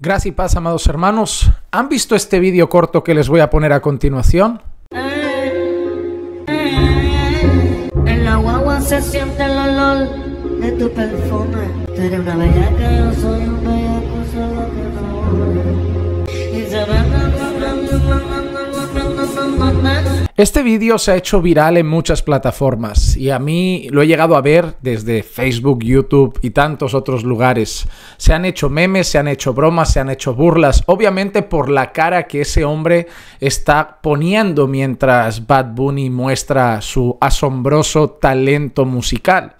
Gracias y paz, amados hermanos. ¿Han visto este vídeo corto que les voy a poner a continuación? de tu este vídeo se ha hecho viral en muchas plataformas y a mí lo he llegado a ver desde Facebook, YouTube y tantos otros lugares. Se han hecho memes, se han hecho bromas, se han hecho burlas, obviamente por la cara que ese hombre está poniendo mientras Bad Bunny muestra su asombroso talento musical.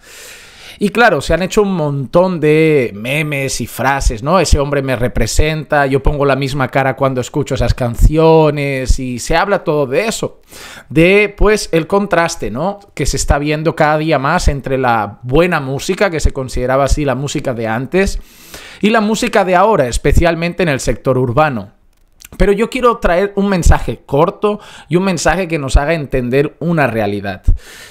Y claro, se han hecho un montón de memes y frases, ¿no? Ese hombre me representa, yo pongo la misma cara cuando escucho esas canciones y se habla todo de eso, de pues el contraste, ¿no? Que se está viendo cada día más entre la buena música, que se consideraba así la música de antes, y la música de ahora, especialmente en el sector urbano. Pero yo quiero traer un mensaje corto y un mensaje que nos haga entender una realidad.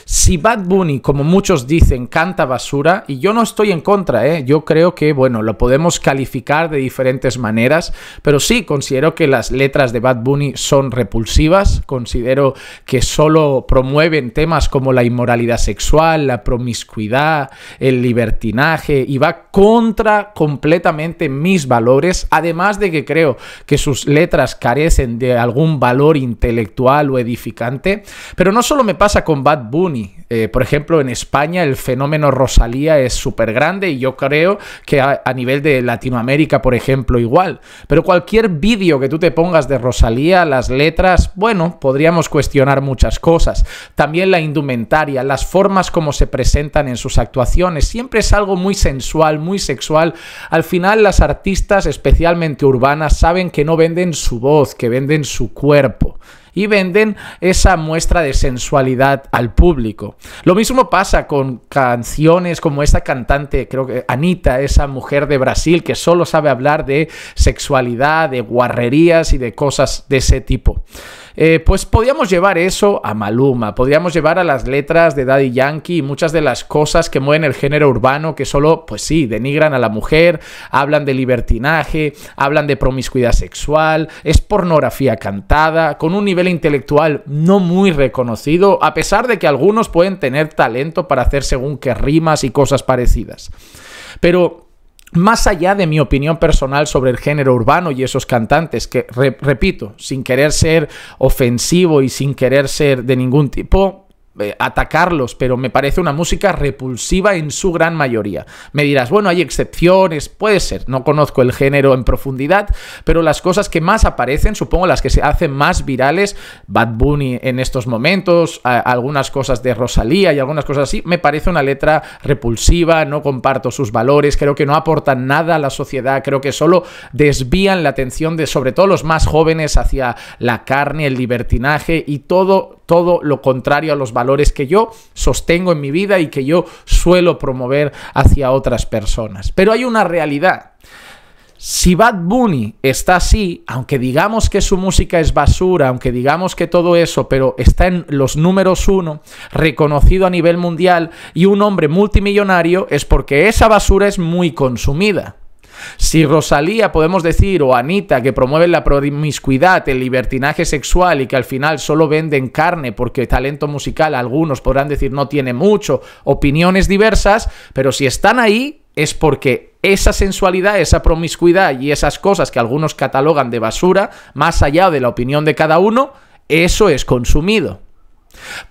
Si Bad Bunny, como muchos dicen, canta basura, y yo no estoy en contra, ¿eh? yo creo que, bueno, lo podemos calificar de diferentes maneras, pero sí considero que las letras de Bad Bunny son repulsivas, considero que solo promueven temas como la inmoralidad sexual, la promiscuidad, el libertinaje, y va contra completamente mis valores, además de que creo que sus letras letras carecen de algún valor intelectual o edificante. Pero no solo me pasa con Bad Bunny. Eh, por ejemplo, en España el fenómeno Rosalía es súper grande y yo creo que a, a, nivel de Latinoamérica, por ejemplo, igual. Pero cualquier vídeo que tú te pongas de Rosalía, las letras, bueno, podríamos cuestionar muchas cosas. También la indumentaria, las formas como se presentan en sus actuaciones. Siempre es algo muy sensual, muy sexual. Al final las artistas, especialmente urbanas, saben que no venden su voz, que venden su cuerpo y venden esa muestra de sensualidad al público. Lo mismo pasa con canciones como esta cantante, creo que Anita, esa mujer de Brasil que solo sabe hablar de sexualidad, de guarrerías y de cosas de ese tipo. Eh, pues podíamos llevar eso a Maluma, podríamos llevar a las letras de Daddy Yankee y muchas de las cosas que mueven el género urbano que solo, pues sí, denigran a la mujer, hablan de libertinaje, hablan de promiscuidad sexual, es pornografía cantada, con un nivel intelectual no muy reconocido, a pesar de que algunos pueden tener talento para hacer según qué rimas y cosas parecidas. Pero más allá de mi opinión personal sobre el género urbano y esos cantantes, que repito, sin querer ser ofensivo y sin querer ser de ningún tipo, eh, atacarlos, pero me parece una música repulsiva en su gran mayoría. Me dirás, bueno, hay excepciones, puede ser, no conozco el género en profundidad, pero las cosas que más aparecen, supongo las que se hacen más virales, Bad Bunny en estos momentos, algunas cosas de Rosalía y algunas cosas así, me parece una letra repulsiva, no comparto sus valores, creo que no aportan nada a la sociedad, creo que solo desvían la atención de sobre todo los más jóvenes hacia la carne, el libertinaje y todo todo lo contrario a los valores que yo sostengo en mi vida y que yo suelo promover hacia otras personas. Pero hay una realidad. Si Bad Bunny está así, aunque digamos que su música es basura, aunque digamos que todo eso, pero está en los números uno, reconocido a nivel mundial y un hombre multimillonario, es porque esa basura es muy consumida. Si Rosalía, podemos decir, o Anita, que promueven la promiscuidad, el libertinaje sexual y que al final solo venden carne porque talento musical, algunos podrán decir no tiene mucho, opiniones diversas, pero si están ahí es porque esa sensualidad, esa promiscuidad y esas cosas que algunos catalogan de basura, más allá de la opinión de cada uno, eso es consumido.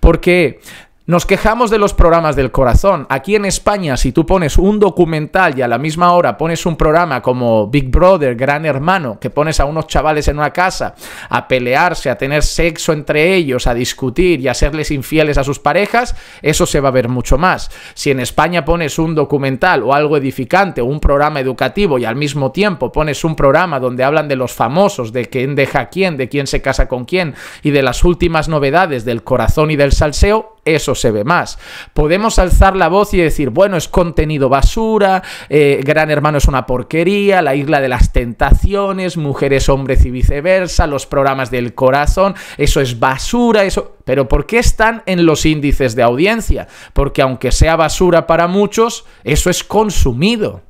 Porque nos quejamos de los programas del corazón. Aquí en España, si tú pones un documental y a la misma hora pones un programa como Big Brother, Gran Hermano, que pones a unos chavales en una casa a pelearse, a tener sexo entre ellos, a discutir y a serles infieles a sus parejas, eso se va a ver mucho más. Si en España pones un documental o algo edificante o un programa educativo y al mismo tiempo pones un programa donde hablan de los famosos, de quién deja quién, de quién se casa con quién y de las últimas novedades del corazón y del salseo, eso se ve más. Podemos alzar la voz y decir, bueno, es contenido basura, eh, Gran Hermano es una porquería, la isla de las tentaciones, mujeres, hombres y viceversa, los programas del corazón, eso es basura, eso... Pero ¿por qué están en los índices de audiencia? Porque aunque sea basura para muchos, eso es consumido.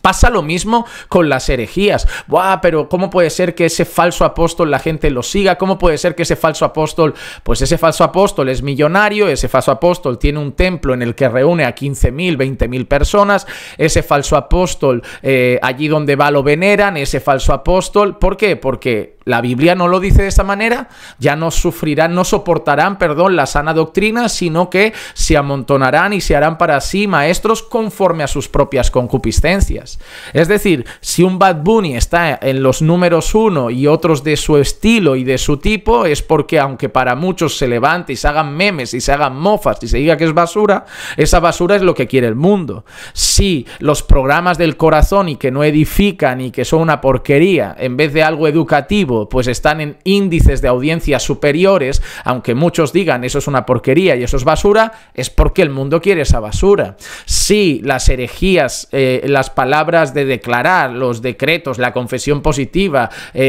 Pasa lo mismo con las herejías. Buah, pero ¿cómo puede ser que ese falso apóstol la gente lo siga? ¿Cómo puede ser que ese falso apóstol, pues ese falso apóstol es millonario, ese falso apóstol tiene un templo en el que reúne a 15.000, 20.000 personas, ese falso apóstol eh, allí donde va lo veneran, ese falso apóstol? ¿Por qué? Porque la Biblia no lo dice de esa manera, ya no sufrirán, no soportarán, perdón, la sana doctrina, sino que se amontonarán y se harán para sí maestros conforme a sus propias concupiscencias. Es decir, si un Bad Bunny está en los números uno y otros de su estilo y de su tipo, es porque aunque para muchos se levante y se hagan memes y se hagan mofas y se diga que es basura, esa basura es lo que quiere el mundo sí, los programas del corazón y que no edifican y que son una porquería, en vez de algo educativo, pues están en índices de audiencia superiores, aunque muchos digan eso es una porquería y eso es basura, es porque el mundo quiere esa basura. Sí, las herejías, eh, las palabras de declarar, los decretos, la confesión positiva, eh,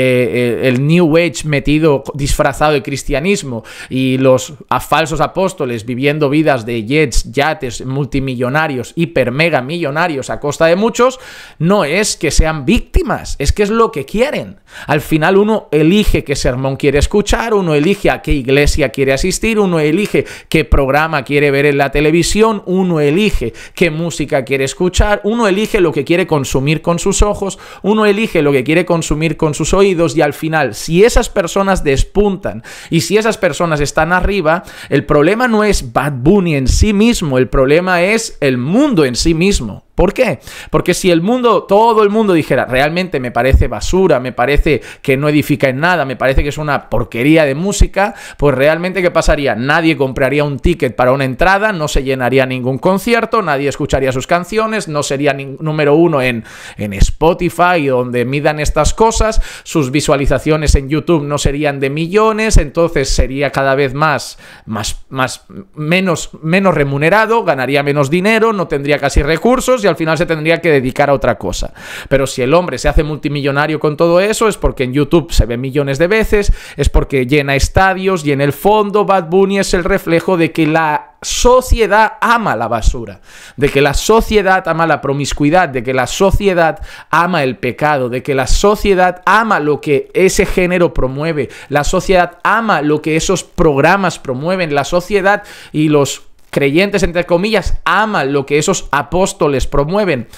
eh, el New Age metido, disfrazado de cristianismo y los falsos apóstoles viviendo vidas de jets, yates, multimillonarios, hiper mega millonarios a costa de muchos, no es que sean víctimas, es que es lo que quieren. Al final uno elige qué sermón quiere escuchar, uno elige a qué iglesia quiere asistir, uno elige qué programa quiere ver en la televisión, uno elige qué música quiere escuchar, uno elige lo que quiere consumir con sus ojos, uno elige lo que quiere consumir con sus oídos y al final, si esas personas despuntan y si esas personas están arriba, el problema no es Bad Bunny en sí mismo, el problema es el mundo en sí mismo. personal ¿Por qué? Porque si el mundo, todo el mundo dijera, realmente me parece basura, me parece que no edifica en nada, me parece que es una porquería de música, pues realmente ¿qué pasaría? Nadie compraría un ticket para una entrada, no se llenaría ningún concierto, nadie escucharía sus canciones, no sería número uno en, Spotify donde midan estas cosas, sus visualizaciones en YouTube no serían de millones, entonces sería cada vez más, más, más menos, menos remunerado, ganaría menos dinero, no tendría casi recursos al final se tendría que dedicar a otra cosa. Pero si el hombre se hace multimillonario con todo eso, es porque en YouTube se ve millones de veces, es porque llena estadios y en el fondo Bad Bunny es el reflejo de que la sociedad ama la basura, de que la sociedad ama la promiscuidad, de que la sociedad ama el pecado, de que la sociedad ama lo que ese género promueve, la sociedad ama lo que esos programas promueven, la sociedad y los creyentes, entre comillas, aman lo que esos apóstoles promueven.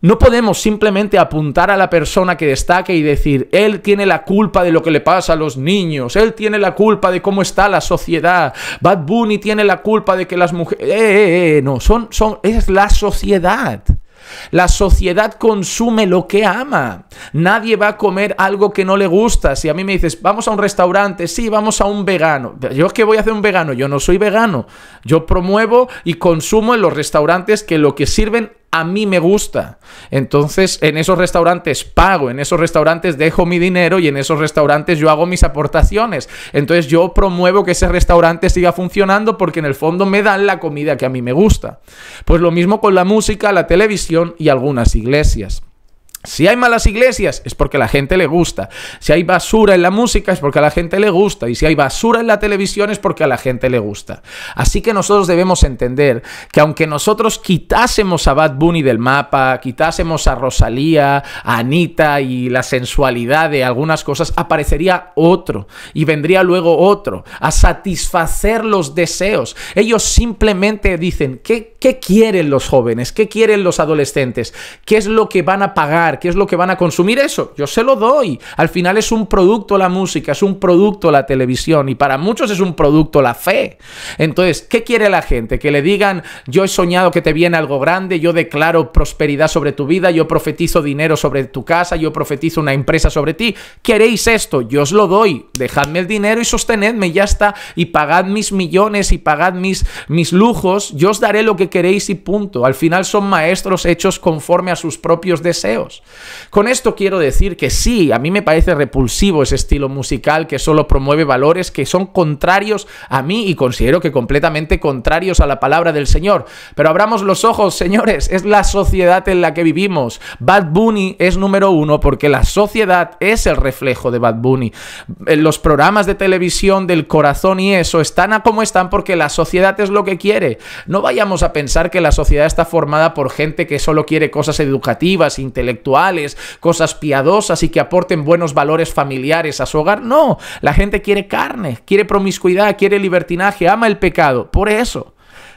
No podemos simplemente apuntar a la persona que destaque y decir, él tiene la culpa de lo que le pasa a los niños, él tiene la culpa de cómo está la sociedad, Bad Bunny tiene la culpa de que las mujeres... Eh, eh, eh, no, son, son, es la sociedad. La sociedad consume lo que ama. Nadie va a comer algo que no le gusta. Si a mí me dices, vamos a un restaurante, sí, vamos a un vegano. Yo es que voy a hacer un vegano, yo no soy vegano. Yo promuevo y consumo en los restaurantes que lo que sirven a mí me gusta. Entonces, en esos restaurantes pago, en esos restaurantes dejo mi dinero y en esos restaurantes yo hago mis aportaciones. Entonces, yo promuevo que ese restaurante siga funcionando porque en el fondo me dan la comida que a mí me gusta. Pues lo mismo con la música, la televisión y algunas iglesias. Si hay malas iglesias es porque a la gente le gusta. Si hay basura en la música es porque a la gente le gusta. Y si hay basura en la televisión es porque a la gente le gusta. Así que nosotros debemos entender que aunque nosotros quitásemos a Bad Bunny del mapa, quitásemos a Rosalía, a Anita y la sensualidad de algunas cosas, aparecería otro y vendría luego otro a satisfacer los deseos. Ellos simplemente dicen, ¿qué, qué quieren los jóvenes? ¿Qué quieren los adolescentes? ¿Qué es lo que van a pagar? qué es lo que van a consumir eso. Yo se lo doy. Al final es un producto la música, es un producto la televisión y para muchos es un producto la fe. Entonces, ¿qué quiere la gente? Que le digan, yo he soñado que te viene algo grande, yo declaro prosperidad sobre tu vida, yo profetizo dinero sobre tu casa, yo profetizo una empresa sobre ti. ¿Queréis esto? Yo os lo doy. Dejadme el dinero y sostenedme, ya está. Y pagad mis millones y pagad mis, mis lujos. Yo os daré lo que queréis y punto. Al final son maestros hechos conforme a sus propios deseos. Con esto quiero decir que sí, a mí me parece repulsivo ese estilo musical que solo promueve valores que son contrarios a mí y considero que completamente contrarios a la palabra del Señor. Pero abramos los ojos, señores, es la sociedad en la que vivimos. Bad Bunny es número uno porque la sociedad es el reflejo de Bad Bunny. Los programas de televisión del corazón y eso están a como están porque la sociedad es lo que quiere. No vayamos a pensar que la sociedad está formada por gente que solo quiere cosas educativas, intelectuales, cosas piadosas y que aporten buenos valores familiares a su hogar. No, la gente quiere carne, quiere promiscuidad, quiere libertinaje, ama el pecado. Por eso.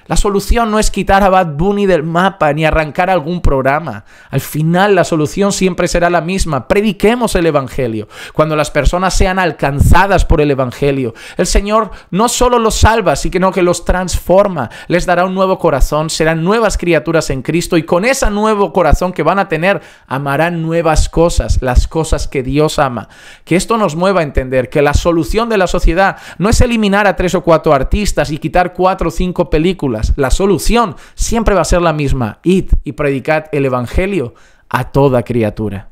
La solución no es quitar a Bad Bunny del mapa ni arrancar algún programa. Al final la solución siempre será la misma. Prediquemos el Evangelio. Cuando las personas sean alcanzadas por el Evangelio, el Señor no solo los salva, sino que los transforma. Les dará un nuevo corazón, serán nuevas criaturas en Cristo y con ese nuevo corazón que van a tener, amarán nuevas cosas, las cosas que Dios ama. Que esto nos mueva a entender que la solución de la sociedad no es eliminar a tres o cuatro artistas y quitar cuatro o cinco películas la solución siempre va a ser la misma. Id y predicad el Evangelio a toda criatura.